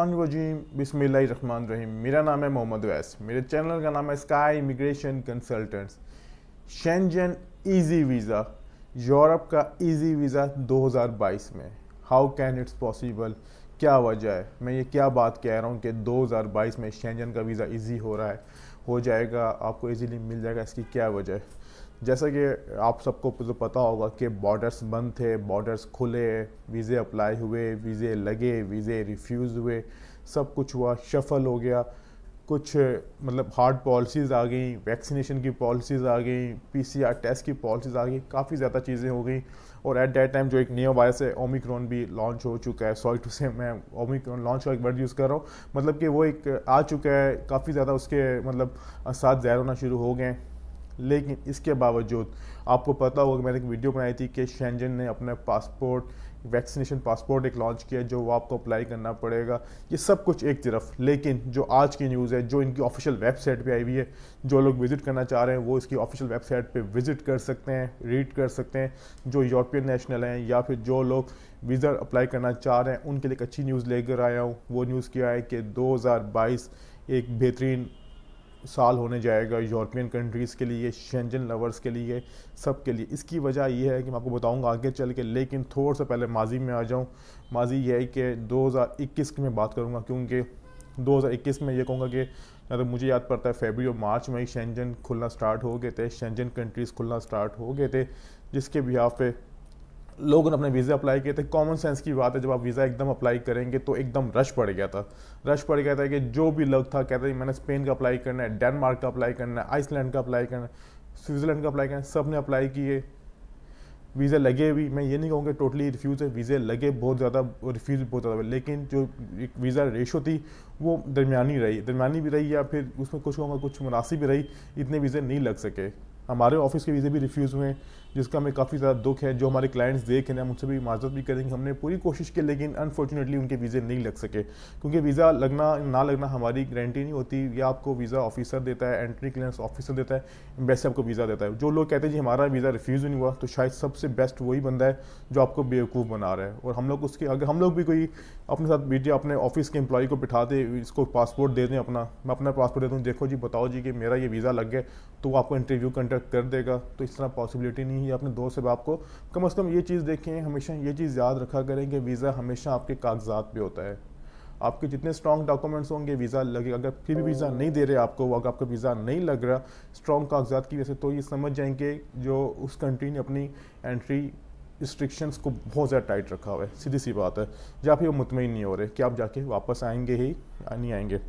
अस्सलाम बिस्मिल्लाहिर्रहमान रहीम मेरा नाम है मोहम्मद वैस मेरे चैनल का नाम है Sky immigration consultants Schengen easy visa Europe का इजी वीज़ा 2022 में हाउ कैन इट्स पॉसिबल क्या वजह है मैं ये क्या बात कह रहा हूँ कि 2022 में शेंजन का वीज़ा इजी हो रहा है हो जाएगा आपको इजीली मिल जाएगा इसकी क्या वजह जैसा कि आप सबको तो पता होगा कि बॉर्डर्स बंद थे बॉर्डर्स खुले वीज़े अप्लाई हुए वीज़े लगे वीज़े रिफ्यूज़ हुए सब कुछ हुआ शफल हो गया कुछ मतलब हार्ड पॉलिसीज़ आ गई वैक्सीनेशन की पॉलिसीज़ आ गई पीसीआर टेस्ट की पॉलिसीज़ आ गई काफ़ी ज़्यादा चीज़ें हो गई और एट दैट टाइम जो एक नियो वायरस है ओमिक्रॉन भी लॉन्च हो चुका है सॉरी टू से मैं ओमिक्रॉन लॉन्च का एक वर्ड यूज़ कर रहा हूँ मतलब कि वो एक आ चुका है काफ़ी ज़्यादा उसके मतलब साथ जहर होना शुरू हो गए लेकिन इसके बावजूद आपको पता होगा मैंने एक वीडियो बनाई थी कि शेंजन ने अपना पासपोर्ट वैक्सीनेशन पासपोर्ट एक लॉन्च किया है जो आपको अप्लाई करना पड़ेगा ये सब कुछ एक तरफ लेकिन जो आज की न्यूज़ है जो इनकी ऑफिशियल वेबसाइट पे आई हुई है जो लोग विज़िट करना चाह रहे हैं वो इसकी ऑफिशियल वेबसाइट पे विज़िट कर सकते हैं रीड कर सकते हैं जो यूरोपियन नेशनल हैं या फिर जो लोग वीज़ा अप्लाई करना चाह रहे हैं उनके लिए एक अच्छी न्यूज़ लेकर आया हूँ वो न्यूज़ क्या है कि दो एक बेहतरीन साल होने जाएगा यूरोपियन कंट्रीज़ के लिए शेंजन लवर्स के लिए सब के लिए इसकी वजह यह है कि मैं आपको बताऊंगा आगे चल के लेकिन थोड़ा सा पहले माजी में आ जाऊं माजी यह है कि 2021 की मैं बात करूंगा क्योंकि 2021 में ये कहूँगा कि तो मुझे याद पड़ता है फेबरी और मार्च में ही शेंजन खुलना स्टार्ट हो गए थे शेंजन कंट्रीज़ खुलना स्टार्ट हो गए थे जिसके बिहाफ पे लोगों ने अपने वीज़ा अप्लाई किए थे कॉमन सेंस की बात है जब आप वीज़ा एकदम अप्लाई करेंगे तो एकदम रश पड़ गया था रश पड़ गया था कि जो भी लोग था कहते हैं मैंने स्पेन का अप्लाई करना है डेनमार्क का अप्लाई करना है आइसलैंड का अप्लाई करना है स्विट्ज़रलैंड का अप्लाई करना है सब ने अप्लाई किए वीज़े लगे भी मैं ये नहीं कहूँगा टोटली रिफ्यूज़ है वीज़े लगे बहुत ज़्यादा रिफ्यूज़ बहुत ज़्यादा लेकिन जो एक वीज़ा रेशो थी वो दरमिया रही दरमिया भी रही या फिर उसमें कुछ होगा कुछ मुनासिब भी रही इतने वीज़े नहीं लग सके हमारे ऑफिस के वीज़े भी रिफ्यूज़ हुए जिसका हमें काफ़ी ज़्यादा दुख है जो हमारे क्लाइंट्स देख रहे हैं उनसे भी माजरत भी करेंगे हमने पूरी कोशिश की लेकिन अनफॉर्चुनेटली उनके वीज़े नहीं लग सके क्योंकि वीज़ा लगना ना लगना हमारी गारंटी नहीं होती या आपको वीज़ा ऑफिसर देता है एंट्री क्लियरेंस ऑफिसर देता है एम्बेसी आपको वीज़ा देता है जो लोग कहते हैं जी हमारा वीज़ा रिफ्यूज़ नहीं हुआ तो शायद सबसे बेस्ट वही बंदा है जो आपको बेवकूफ़ बना रहा है और हम लोग उसके अगर हम लोग भी कोई अपने साथ बीजे अपने ऑफिस के एम्प्लॉय को बिठा दे इसको पासपोर्ट दे दें अपना मैं अपना पासपोर्ट दे दूँ देखो जी बताओ जी कि मेरा ये वीज़ा लग गया तो वो आपको इंटरव्यू कंडक्ट कर देगा तो इस तरह पॉसिबिलिटी नहीं कहीं अपने दोस्त से आपको कम अज़ कम ये चीज़ देखें हमेशा ये चीज़ याद रखा करें कि वीज़ा हमेशा आपके कागजात पे होता है आपके जितने स्ट्रॉन्ग डॉक्यूमेंट्स होंगे वीज़ा लगे अगर फिर भी तो वीज़ा नहीं दे रहे आपको अगर आपका वीज़ा नहीं लग रहा स्ट्रॉन्ग कागजात की वजह से तो ये समझ जाएंगे जो उस कंट्री ने अपनी एंट्री रिस्ट्रिक्शंस को बहुत ज़्यादा टाइट रखा हुआ है सीधी सी बात है जहाँ फिर वो मुतमिन नहीं हो रहे कि आप जाके वापस आएंगे ही नहीं आएंगे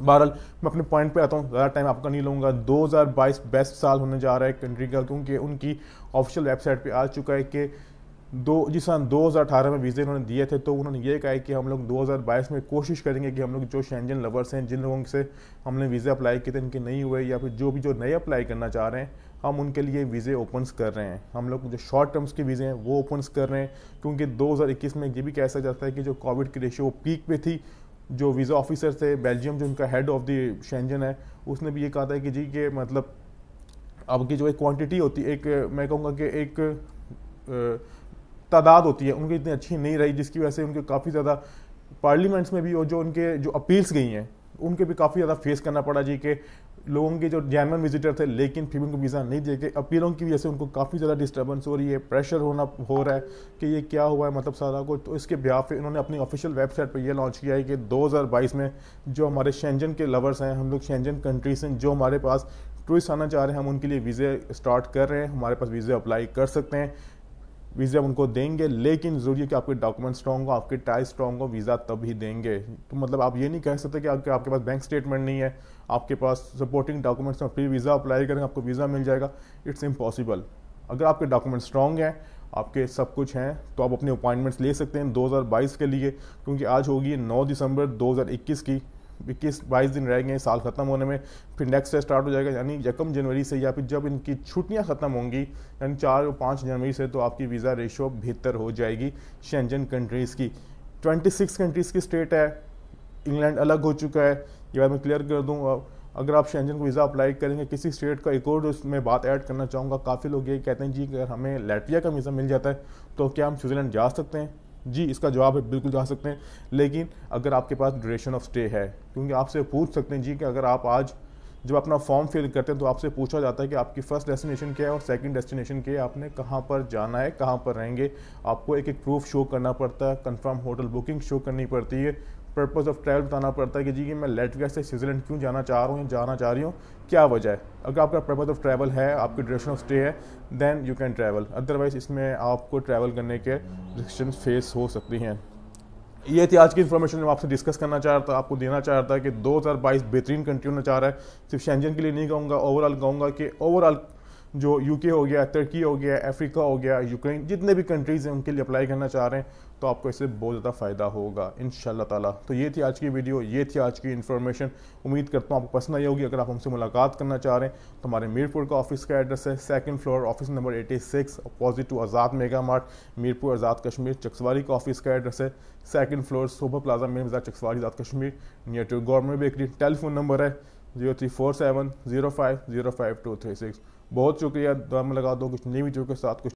बहरहाल मैं अपने पॉइंट पे आता हूँ ज़्यादा टाइम आपका नहीं लूँगा 2022 बेस्ट साल होने जा रहा है कंट्री का क्योंकि उनकी ऑफिशियल वेबसाइट पे आ चुका है कि दो जिस सन 2018 में वीज़े उन्होंने दिए थे तो उन्होंने ये कहा कि हम लोग 2022 में कोशिश करेंगे कि हम लोग जो शेंजन लवर्स हैं जिन लोगों से हमने वीज़े अप्लाई किए थे इनके नहीं हुए या फिर जो भी जो नए अप्लाई करना चाह रहे हैं हम उनके लिए वीज़े ओपन्स कर रहे हैं हम लोग जो शॉर्ट टर्म्स के वीज़े हैं वो ओपन्स कर रहे हैं क्योंकि 2021 में ये भी कहा जाता है कि जो कोविड की रेशियो पीक पे थी जो वीज़ा ऑफिसर थे बेल्जियम जो उनका हेड ऑफ दी शेंजन है उसने भी ये कहा था कि जी के मतलब अब की जो एक क्वांटिटी होती है एक मैं कहूँगा कि एक तादाद होती है उनकी इतनी अच्छी नहीं रही जिसकी वजह से उनके काफ़ी ज़्यादा पार्लियामेंट्स में भी और जो उनके जो अपील्स गई हैं उनके भी काफ़ी ज़्यादा फेस करना पड़ा जी के लोगों के जो जैनवन विजिटर थे लेकिन फिर उनको वीज़ा नहीं दिए गए अपीलों की वजह से उनको काफ़ी ज़्यादा डिस्टर्बेंस हो रही है प्रेशर होना हो रहा है कि ये क्या हुआ है मतलब सारा कुछ तो इसके ब्याह पे इन्होंने अपनी ऑफिशियल वेबसाइट पर यह लॉन्च किया है कि 2022 में जो हमारे शेंजन के लवर्स हैं हम लोग शेंजन कंट्रीज हैं जो हमारे पास टूरिस्ट आना चाह रहे हैं हम उनके लिए वीज़े स्टार्ट कर रहे हैं हमारे पास वीज़े अप्लाई कर सकते हैं वीज़ा उनको देंगे लेकिन ज़रूरी है कि आपके डॉक्यूमेंट स्ट्रॉन्ग हो आपके टाई स्ट्रॉन्ग हो वीज़ा तब ही देंगे तो मतलब आप ये नहीं कह सकते कि आपके आपके पास बैंक स्टेटमेंट नहीं है आपके पास सपोर्टिंग डॉक्यूमेंट्स हैं फिर वीज़ा अप्लाई करेंगे आपको वीज़ा मिल जाएगा इट्स इम्पॉसिबल अगर आपके डॉक्यूमेंट स्ट्रॉन्ग हैं आपके सब कुछ हैं तो आप अपने अपॉइंटमेंट्स ले सकते हैं 2022 के लिए क्योंकि आज होगी 9 दिसंबर 2021 की इक्कीस बाईस दिन रह गए साल ख़त्म होने में फिर नेक्स्ट स्टार्ट हो जाएगा यानी यकम जनवरी से या फिर जब इनकी छुट्टियां ख़त्म होंगी यानी चार और पाँच जनवरी से तो आपकी वीज़ा रेशो बेहतर हो जाएगी शेंजन कंट्रीज़ की 26 कंट्रीज़ की स्टेट है इंग्लैंड अलग हो चुका है ये बात मैं क्लियर कर दूँ अगर आप शेंजन को वीज़ा अप्लाई करेंगे किसी स्टेट का एक और उसमें बात ऐड करना चाहूँगा काफ़ी लोग ये कहते हैं जी अगर हमें लेटविया का वीज़ा मिल जाता है तो क्या हम स्विट्ज़रलैंड जा सकते हैं जी इसका जवाब है बिल्कुल जा सकते हैं लेकिन अगर आपके पास ड्यूरेशन ऑफ स्टे है क्योंकि आपसे पूछ सकते हैं जी कि अगर आप आज जब अपना फॉर्म फिल करते हैं तो आपसे पूछा जाता है कि आपकी फ़र्स्ट डेस्टिनेशन क्या है और सेकंड डेस्टिनेशन क्या है आपने कहाँ पर जाना है कहाँ पर रहेंगे आपको एक एक प्रूफ शो करना पड़ता है कंफर्म होटल बुकिंग शो करनी पड़ती है पर्पज़ ऑफ ट्रैवल बताना पड़ता है कि जी कि मैं लेटविया से स्विट्ज़रलैंड क्यों जाना चाह रहा हूँ जाना चाह रही हूँ क्या वजह है अगर आपका पर्पज़ ऑफ ट्रैवल है आपकी ड्यूरेशन ऑफ स्टे है than you can travel otherwise इसमें आपको ट्रैवल करने के रिस्ट्रिक्शन फेस हो सकती हैं ये थी आज की इन्फॉर्मेशन मैं आपसे डिस्कस करना चाह रहा था आपको देना चाह रहा था कि 2022 बेहतरीन कंट्री होना चाह रहा है सिर्फ शेंजन के लिए नहीं कहूँगा ओवरऑल कहूँगा कि ओवरऑल जो यूके हो गया तुर्की हो गया अफ्रीका हो गया यूक्रेन जितने भी कंट्रीज़ हैं उनके लिए अप्लाई करना चाह रहे हैं तो आपको इससे बहुत ज़्यादा फ़ायदा होगा इन ताला तो ये थी आज की वीडियो ये थी आज की इन्फॉर्मेशन उम्मीद करता हूँ आपको पसंद आई होगी अगर आप हमसे मुलाकात करना चाह रहे हैं तो हमारे मीरपुर का ऑफिस का एड्रेस है second floor office number 86 opposite to Azad mega mart Mirpur Azad Kashmir Chakswari का ऑफिस का एड्रेस है second floor Sobha plaza Mir Bazaar Chakswari Azad Kashmir near to government bakery telephone number है zero three four seven zero five zero five two three six बहुत शुक्रिया दम लगा दो कुछ नई वीडियो के साथ कुछ